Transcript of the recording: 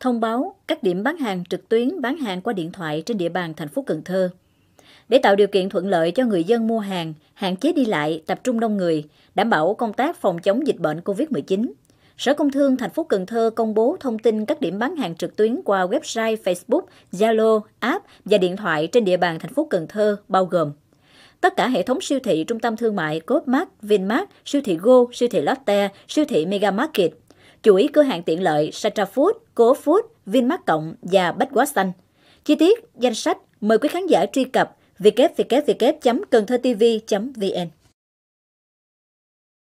thông báo các điểm bán hàng trực tuyến bán hàng qua điện thoại trên địa bàn thành phố Cần Thơ. Để tạo điều kiện thuận lợi cho người dân mua hàng, hạn chế đi lại, tập trung đông người, đảm bảo công tác phòng chống dịch bệnh COVID-19, Sở Công Thương thành phố Cần Thơ công bố thông tin các điểm bán hàng trực tuyến qua website Facebook, Zalo, app và điện thoại trên địa bàn thành phố Cần Thơ bao gồm tất cả hệ thống siêu thị trung tâm thương mại Coopmart, Vinmark, siêu thị Go, siêu thị Lotte, siêu thị Megamarket, chuỗi cửa hàng tiện lợi Satra Food, Cố Food, Vinmart Cộng và Bách Quá Xanh. Chi tiết, danh sách mời quý khán giả truy cập www.canthoitv.vn.